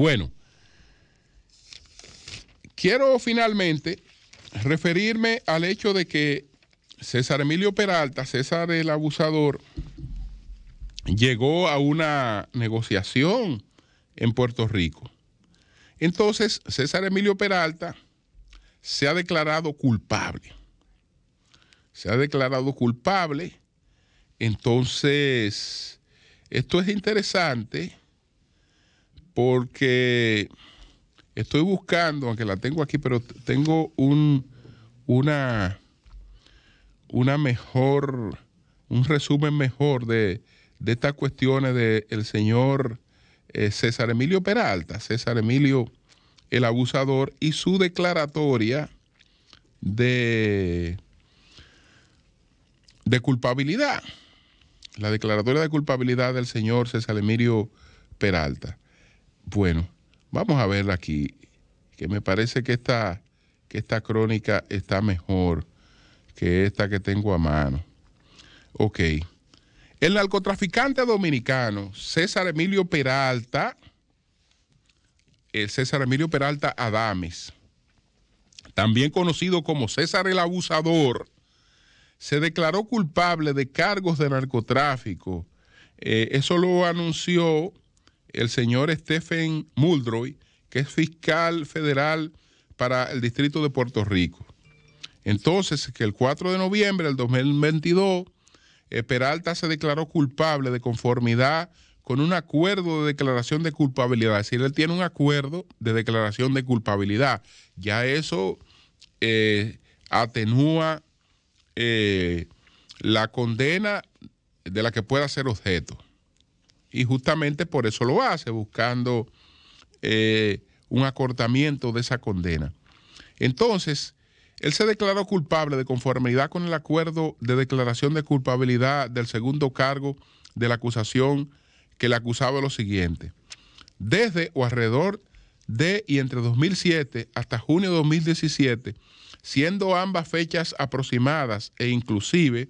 Bueno, quiero finalmente referirme al hecho de que César Emilio Peralta, César el abusador, llegó a una negociación en Puerto Rico. Entonces, César Emilio Peralta se ha declarado culpable. Se ha declarado culpable. Entonces, esto es interesante porque estoy buscando, aunque la tengo aquí, pero tengo un, una, una mejor, un resumen mejor de, estas cuestiones del el señor eh, César Emilio Peralta, César Emilio el abusador, y su declaratoria de, de culpabilidad, la declaratoria de culpabilidad del señor César Emilio Peralta. Bueno, vamos a verla aquí, que me parece que esta, que esta crónica está mejor que esta que tengo a mano. Ok. El narcotraficante dominicano César Emilio Peralta, el eh, César Emilio Peralta Adames, también conocido como César el Abusador, se declaró culpable de cargos de narcotráfico. Eh, eso lo anunció el señor Stephen Muldroy, que es fiscal federal para el Distrito de Puerto Rico. Entonces, que el 4 de noviembre del 2022, eh, Peralta se declaró culpable de conformidad con un acuerdo de declaración de culpabilidad. Es decir, él tiene un acuerdo de declaración de culpabilidad. Ya eso eh, atenúa eh, la condena de la que pueda ser objeto y justamente por eso lo hace, buscando eh, un acortamiento de esa condena. Entonces, él se declaró culpable de conformidad con el acuerdo de declaración de culpabilidad del segundo cargo de la acusación que le acusaba lo siguiente. Desde o alrededor de y entre 2007 hasta junio de 2017, siendo ambas fechas aproximadas e inclusive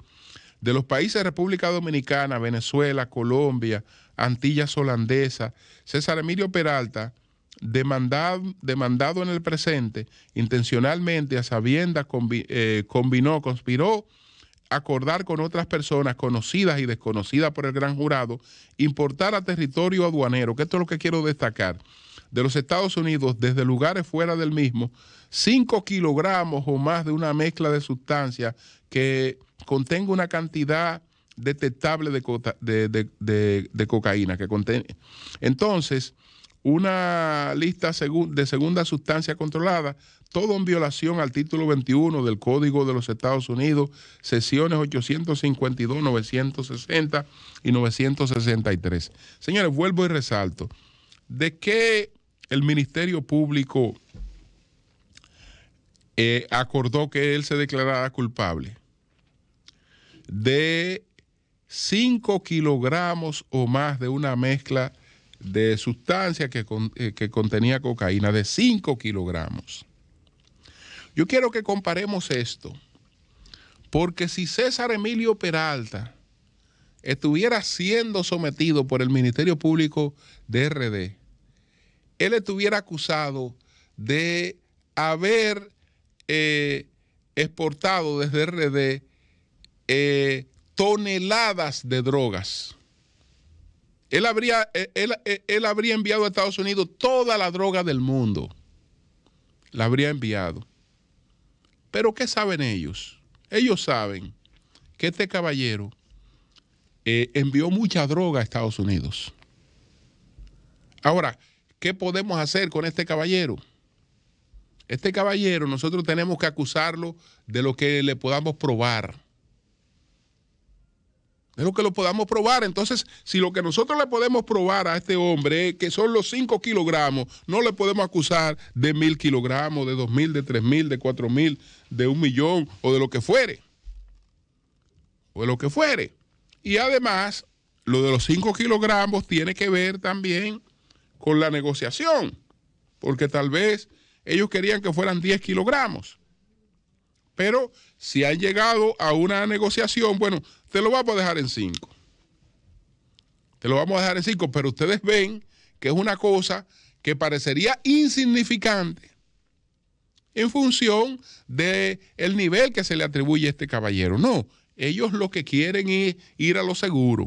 de los países República Dominicana, Venezuela, Colombia, Antillas Holandesas, César Emilio Peralta, demandado, demandado en el presente, intencionalmente, a sabiendas, combinó, eh, conspiró acordar con otras personas conocidas y desconocidas por el gran jurado, importar a territorio aduanero, que esto es lo que quiero destacar, de los Estados Unidos desde lugares fuera del mismo, 5 kilogramos o más de una mezcla de sustancias que contenga una cantidad detectable de, cocaína. Que contiene Entonces, una lista de segunda sustancia controlada, todo en violación al título 21 del Código de los Estados Unidos, sesiones 852, 960 y 963. Señores, vuelvo y resalto, ¿de qué el Ministerio Público eh, acordó que él se declarara culpable? de 5 kilogramos o más de una mezcla de sustancia que, eh, contenía cocaína, de 5 kilogramos. Yo quiero que comparemos esto, porque si César Emilio Peralta estuviera siendo sometido por el Ministerio Público de RD, él estuviera acusado de haber eh, exportado desde RD eh, toneladas de drogas. Él habría, eh, eh, él, habría enviado a Estados Unidos toda la droga del mundo. La habría enviado. Pero ¿qué saben ellos? Ellos saben que este caballero envió mucha droga a Estados Unidos. Ahora, ¿qué podemos hacer con este caballero? Este caballero nosotros tenemos que acusarlo de lo que le podamos probar es lo que lo podamos probar. Entonces, si lo que nosotros le podemos probar a este hombre, que son los 5 kilogramos, no le podemos acusar de 1.000 kilogramos, de 2.000, de 3.000, de 4.000, de un millón o de lo que fuere. O de lo que fuere. Y además, lo de los 5 kilogramos tiene que ver también con la negociación, porque tal vez ellos querían que fueran 10 kilogramos. Pero si han llegado a una negociación, bueno, te lo vamos a dejar en cinco. Te lo vamos a dejar en cinco, pero ustedes ven que es una cosa que parecería insignificante en función del nivel que se le atribuye a este caballero. No, ellos lo que quieren es ir a lo seguro.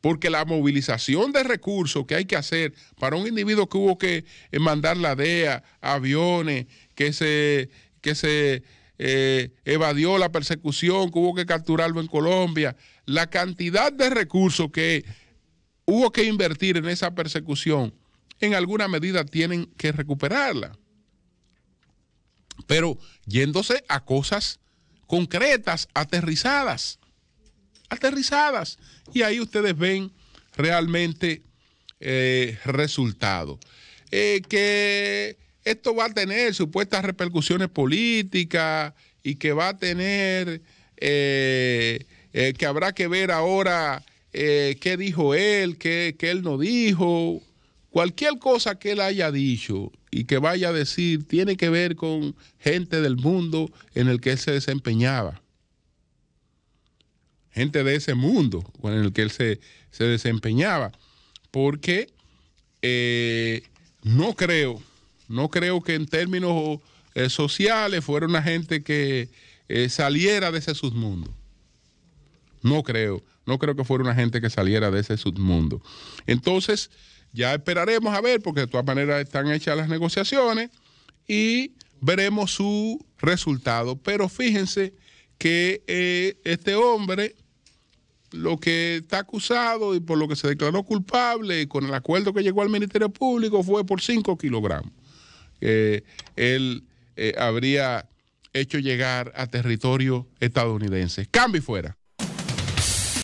Porque la movilización de recursos que hay que hacer para un individuo que hubo que mandar la DEA, aviones, que se que se eh, evadió la persecución, que hubo que capturarlo en Colombia, la cantidad de recursos que hubo que invertir en esa persecución, en alguna medida tienen que recuperarla. Pero yéndose a cosas concretas, aterrizadas, aterrizadas. Y ahí ustedes ven realmente resultados. Eh, resultado. Eh, que esto va a tener supuestas repercusiones políticas y que va a tener, eh, eh, que habrá que ver ahora eh, qué dijo él, qué, él no dijo. Cualquier cosa que él haya dicho y que vaya a decir tiene que ver con gente del mundo en el que él se desempeñaba. Gente de ese mundo en el que él se, se desempeñaba. Porque no creo no creo que en términos eh, sociales fuera una gente que eh, saliera de ese submundo. No creo. No creo que fuera una gente que saliera de ese submundo. Entonces, ya esperaremos a ver, porque de todas maneras están hechas las negociaciones y veremos su resultado. Pero fíjense que eh, este hombre, lo que está acusado y por lo que se declaró culpable con el acuerdo que llegó al Ministerio Público fue por 5 kilogramos que él eh, habría hecho llegar a territorio estadounidense. Cambio fuera.